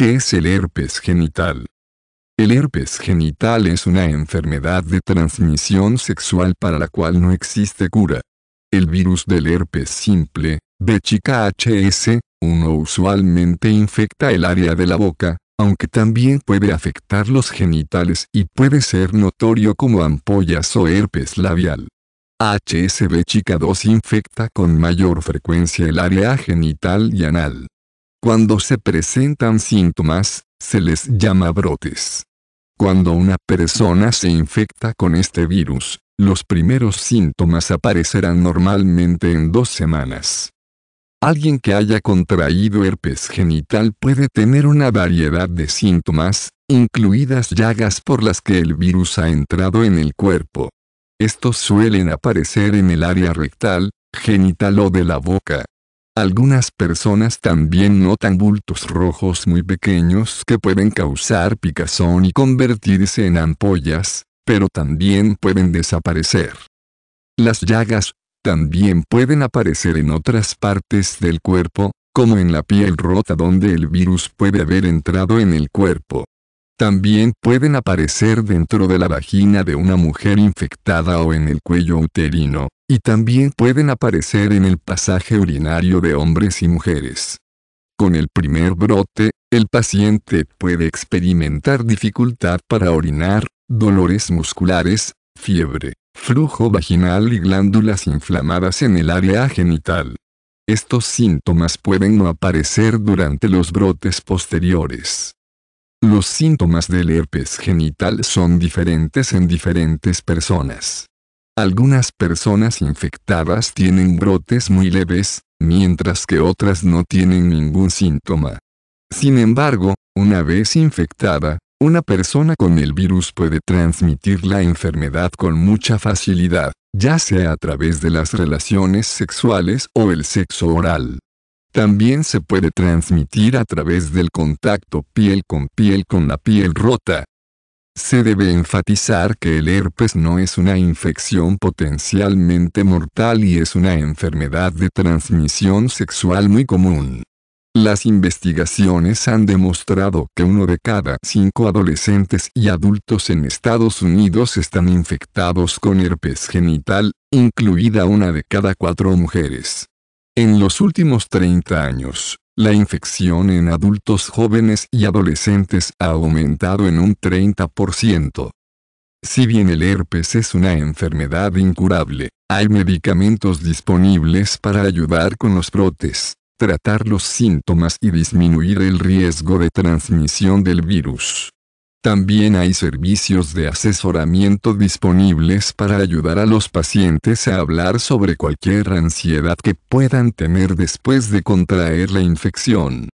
¿Qué es el herpes genital? El herpes genital es una enfermedad de transmisión sexual para la cual no existe cura. El virus del herpes simple, de HS, uno usualmente infecta el área de la boca, aunque también puede afectar los genitales y puede ser notorio como ampollas o herpes labial. HSV chica 2 infecta con mayor frecuencia el área genital y anal. Cuando se presentan síntomas, se les llama brotes. Cuando una persona se infecta con este virus, los primeros síntomas aparecerán normalmente en dos semanas. Alguien que haya contraído herpes genital puede tener una variedad de síntomas, incluidas llagas por las que el virus ha entrado en el cuerpo. Estos suelen aparecer en el área rectal, genital o de la boca, algunas personas también notan bultos rojos muy pequeños que pueden causar picazón y convertirse en ampollas, pero también pueden desaparecer. Las llagas, también pueden aparecer en otras partes del cuerpo, como en la piel rota donde el virus puede haber entrado en el cuerpo. También pueden aparecer dentro de la vagina de una mujer infectada o en el cuello uterino, y también pueden aparecer en el pasaje urinario de hombres y mujeres. Con el primer brote, el paciente puede experimentar dificultad para orinar, dolores musculares, fiebre, flujo vaginal y glándulas inflamadas en el área genital. Estos síntomas pueden no aparecer durante los brotes posteriores. Los síntomas del herpes genital son diferentes en diferentes personas. Algunas personas infectadas tienen brotes muy leves, mientras que otras no tienen ningún síntoma. Sin embargo, una vez infectada, una persona con el virus puede transmitir la enfermedad con mucha facilidad, ya sea a través de las relaciones sexuales o el sexo oral. También se puede transmitir a través del contacto piel con piel con la piel rota, se debe enfatizar que el herpes no es una infección potencialmente mortal y es una enfermedad de transmisión sexual muy común. Las investigaciones han demostrado que uno de cada cinco adolescentes y adultos en Estados Unidos están infectados con herpes genital, incluida una de cada cuatro mujeres. En los últimos 30 años, la infección en adultos jóvenes y adolescentes ha aumentado en un 30%. Si bien el herpes es una enfermedad incurable, hay medicamentos disponibles para ayudar con los brotes, tratar los síntomas y disminuir el riesgo de transmisión del virus. También hay servicios de asesoramiento disponibles para ayudar a los pacientes a hablar sobre cualquier ansiedad que puedan tener después de contraer la infección.